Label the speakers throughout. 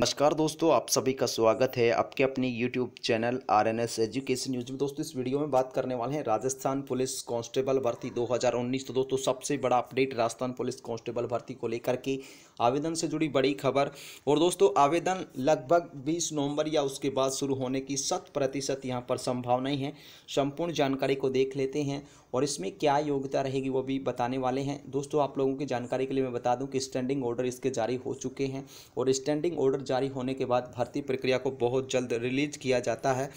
Speaker 1: नमस्कार दोस्तों आप सभी का स्वागत है आपके अपने YouTube channel R N S education news में दोस्तों इस वीडियो में बात करने वाले हैं राजस्थान पुलिस कांस्टेबल भर्ती 2019 तो दोस्तों सबसे बड़ा अपडेट राजस्थान पुलिस कांस्टेबल भर्ती को लेकर के आवेदन से जुड़ी बड़ी खबर और दोस्तों आवेदन लगभग बीस नवम्बर या उसके बाद शुरू होने की शत प्रतिशत यहाँ पर संभावनाएँ हैं संपूर्ण जानकारी को देख लेते हैं और इसमें क्या योग्यता रहेगी वो भी बताने वाले हैं दोस्तों आप लोगों की जानकारी के लिए मैं बता दूँ कि स्टैंडिंग ऑर्डर इसके जारी हो चुके हैं और स्टैंडिंग ऑर्डर जारी होने के बाद भर्ती प्रक्रिया को बहुत जल्द रिलीज किया जाता है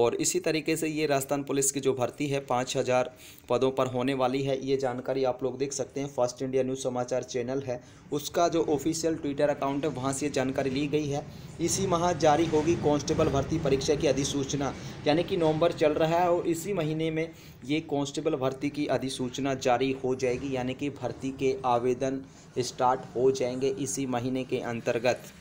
Speaker 1: और इसी तरीके से ये राजस्थान पुलिस की जो भर्ती है पाँच हज़ार पदों पर होने वाली है ये जानकारी आप लोग देख सकते हैं फर्स्ट इंडिया न्यूज़ समाचार चैनल है उसका जो ऑफिशियल ट्विटर अकाउंट है वहाँ से ये जानकारी ली गई है इसी माह जारी होगी कांस्टेबल भर्ती परीक्षा की अधिसूचना यानी कि नवंबर चल रहा है और इसी महीने में ये कॉन्स्टेबल भर्ती की अधिसूचना जारी हो जाएगी यानी कि भर्ती के आवेदन स्टार्ट हो जाएंगे इसी महीने के अंतर्गत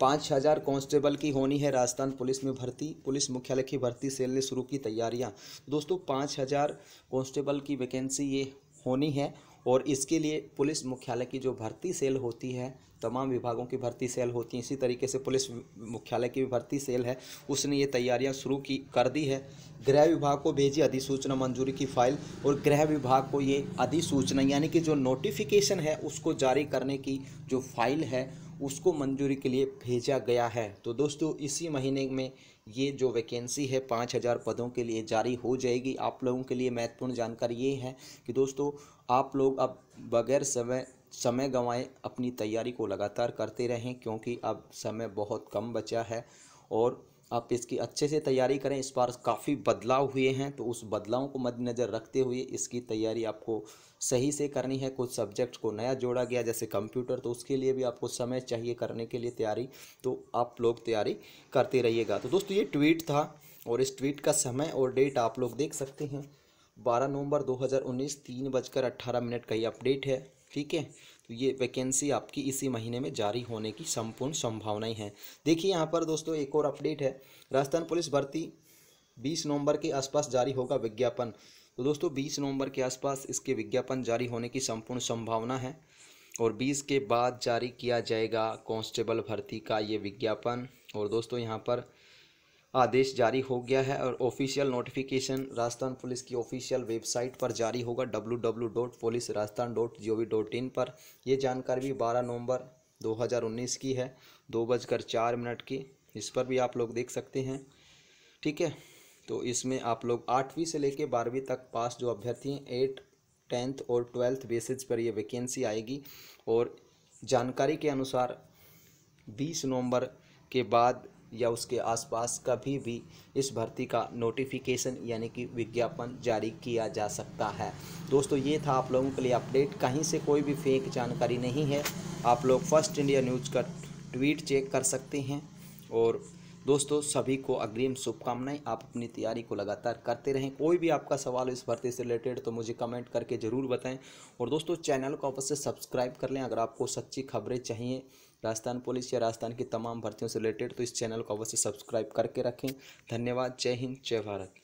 Speaker 1: पाँच हज़ार कांस्टेबल की होनी है राजस्थान पुलिस में भर्ती पुलिस मुख्यालय की भर्ती सेल ने शुरू की तैयारियां दोस्तों पाँच हज़ार कांस्टेबल की वैकेंसी ये होनी है और इसके लिए पुलिस मुख्यालय की जो भर्ती सेल होती है तमाम विभागों की भर्ती सेल होती है इसी तरीके से पुलिस मुख्यालय की भी भर्ती सेल है उसने ये तैयारियां शुरू की कर दी है गृह विभाग को भेजी अधिसूचना मंजूरी की फाइल और गृह विभाग को ये अधिसूचना यानी कि जो नोटिफिकेशन है उसको जारी करने की जो फाइल है उसको मंजूरी के लिए भेजा गया है तो दोस्तों इसी महीने में ये जो वैकेंसी है पाँच हज़ार पदों के लिए जारी हो जाएगी आप लोगों के लिए महत्वपूर्ण जानकारी ये है कि दोस्तों आप लोग अब बगैर समय समय गंवाए अपनी तैयारी को लगातार करते रहें क्योंकि अब समय बहुत कम बचा है और आप इसकी अच्छे से तैयारी करें इस बार काफ़ी बदलाव हुए हैं तो उस बदलाव को मद्देनज़र रखते हुए इसकी तैयारी आपको सही से करनी है कुछ सब्जेक्ट को नया जोड़ा गया जैसे कंप्यूटर तो उसके लिए भी आपको समय चाहिए करने के लिए तैयारी तो आप लोग तैयारी करते रहिएगा तो दोस्तों ये ट्वीट था और इस ट्वीट का समय और डेट आप लोग देख सकते हैं बारह नवंबर उन्नीस तीन बजकर अट्ठारह मिनट का ये अपडेट है ठीक है तो ये वैकेंसी आपकी इसी महीने में जारी होने की संपूर्ण संभावनाएं हैं देखिए यहाँ पर दोस्तों एक और अपडेट है राजस्थान पुलिस भर्ती बीस नवंबर के आसपास जारी होगा विज्ञापन तो दोस्तों बीस नवंबर के आसपास इसके विज्ञापन जारी होने की संपूर्ण संभावना है और बीस के बाद जारी किया जाएगा कांस्टेबल भर्ती का ये विज्ञापन और दोस्तों यहाँ पर आदेश जारी हो गया है और ऑफिशियल नोटिफिकेशन राजस्थान पुलिस की ऑफिशियल वेबसाइट पर जारी होगा W W dot police Rajasthan G O V dot in पर यह जानकारी भी बारह नवंबर 2019 की है दो बजकर चार मिनट की इस पर भी आप लोग देख सकते हैं ठीक है तो इसमें आप लोग आठवीं से लेकर बारहवीं तक पास जो अभ्यर्थी हैं एट टेंथ और ट्वेल्थ बेसिस पर यह वैकेंसी आएगी और जानकारी के अनुसार बीस नवंबर के बाद या उसके आसपास कभी भी इस भर्ती का नोटिफिकेशन यानी कि विज्ञापन जारी किया जा सकता है दोस्तों ये था आप लोगों के लिए अपडेट कहीं से कोई भी फेक जानकारी नहीं है आप लोग फर्स्ट इंडिया न्यूज़ का ट्वीट चेक कर सकते हैं और दोस्तों सभी को अग्रिम शुभकामनाएं आप अपनी तैयारी को लगातार करते रहें कोई भी आपका सवाल इस भर्ती से रिलेटेड तो मुझे कमेंट करके ज़रूर बताएं और दोस्तों चैनल को अवश्य सब्सक्राइब कर लें अगर आपको सच्ची खबरें चाहिए राजस्थान पुलिस या राजस्थान की तमाम भर्तियों से रिलेटेड तो इस चैनल को अवश्य सब्सक्राइब करके रखें धन्यवाद जय हिंद जय भारत